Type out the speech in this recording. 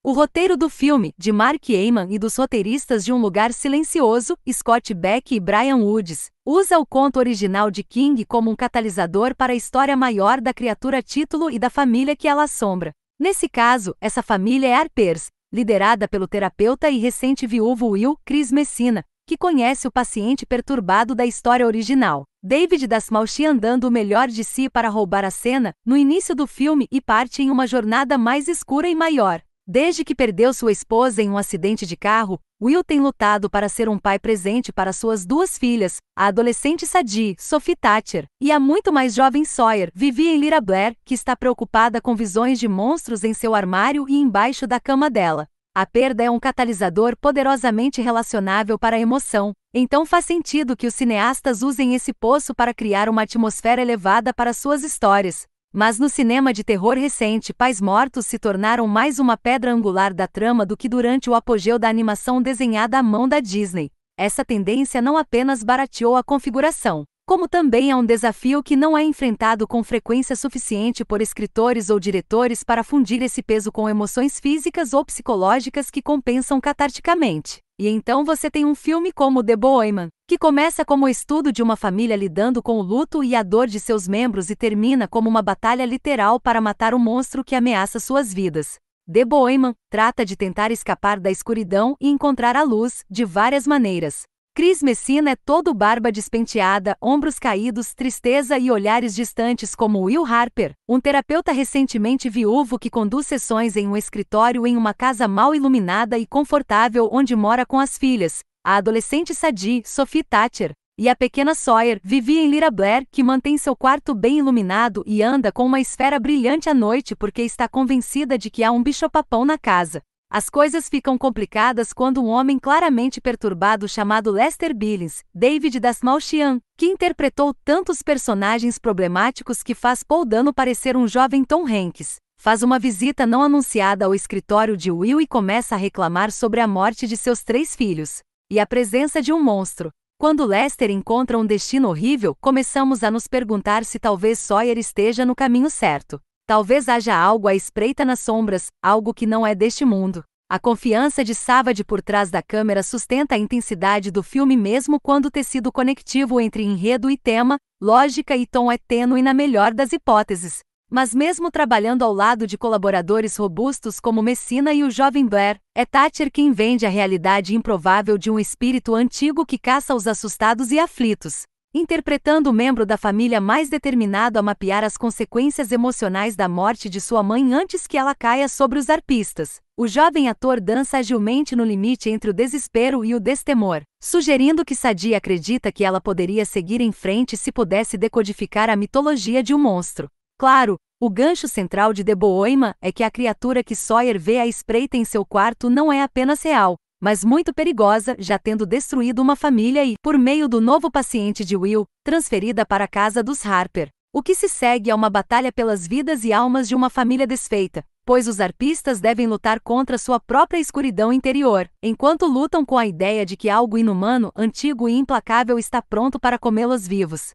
O roteiro do filme, de Mark Heyman e dos roteiristas de Um Lugar Silencioso, Scott Beck e Brian Woods, usa o conto original de King como um catalisador para a história maior da criatura título e da família que ela assombra. Nesse caso, essa família é Harpers, liderada pelo terapeuta e recente viúvo Will Chris Messina, que conhece o paciente perturbado da história original. David Dasmalchi andando o melhor de si para roubar a cena, no início do filme e parte em uma jornada mais escura e maior. Desde que perdeu sua esposa em um acidente de carro, Will tem lutado para ser um pai presente para suas duas filhas, a adolescente Sadie, Sophie Thatcher, e a muito mais jovem Sawyer, em Lira Blair, que está preocupada com visões de monstros em seu armário e embaixo da cama dela. A perda é um catalisador poderosamente relacionável para a emoção, então faz sentido que os cineastas usem esse poço para criar uma atmosfera elevada para suas histórias, mas no cinema de terror recente, pais mortos se tornaram mais uma pedra angular da trama do que durante o apogeu da animação desenhada à mão da Disney. Essa tendência não apenas barateou a configuração, como também é um desafio que não é enfrentado com frequência suficiente por escritores ou diretores para fundir esse peso com emoções físicas ou psicológicas que compensam catarticamente. E então você tem um filme como The Boyman, que começa como o estudo de uma família lidando com o luto e a dor de seus membros e termina como uma batalha literal para matar o monstro que ameaça suas vidas. De Boyman trata de tentar escapar da escuridão e encontrar a luz, de várias maneiras. Cris Messina é todo barba despenteada, ombros caídos, tristeza e olhares distantes como Will Harper, um terapeuta recentemente viúvo que conduz sessões em um escritório em uma casa mal iluminada e confortável onde mora com as filhas, a adolescente Sadie, Sophie Thatcher, e a pequena Sawyer, em Lira Blair, que mantém seu quarto bem iluminado e anda com uma esfera brilhante à noite porque está convencida de que há um bicho-papão na casa. As coisas ficam complicadas quando um homem claramente perturbado chamado Lester Billings, David Dasmalchian, que interpretou tantos personagens problemáticos que faz Paul Dano parecer um jovem Tom Hanks, faz uma visita não anunciada ao escritório de Will e começa a reclamar sobre a morte de seus três filhos e a presença de um monstro. Quando Lester encontra um destino horrível, começamos a nos perguntar se talvez Sawyer esteja no caminho certo. Talvez haja algo à espreita nas sombras, algo que não é deste mundo. A confiança de Savage por trás da câmera sustenta a intensidade do filme mesmo quando o tecido conectivo entre enredo e tema, lógica e tom é tênue na melhor das hipóteses. Mas mesmo trabalhando ao lado de colaboradores robustos como Messina e o jovem Blair, é Thatcher quem vende a realidade improvável de um espírito antigo que caça os assustados e aflitos, interpretando o membro da família mais determinado a mapear as consequências emocionais da morte de sua mãe antes que ela caia sobre os arpistas. O jovem ator dança agilmente no limite entre o desespero e o destemor, sugerindo que Sadie acredita que ela poderia seguir em frente se pudesse decodificar a mitologia de um monstro. Claro, o gancho central de Boima é que a criatura que Sawyer vê à espreita em seu quarto não é apenas real, mas muito perigosa, já tendo destruído uma família e, por meio do novo paciente de Will, transferida para a casa dos Harper. O que se segue é uma batalha pelas vidas e almas de uma família desfeita, pois os arpistas devem lutar contra sua própria escuridão interior, enquanto lutam com a ideia de que algo inumano, antigo e implacável está pronto para comê-los vivos.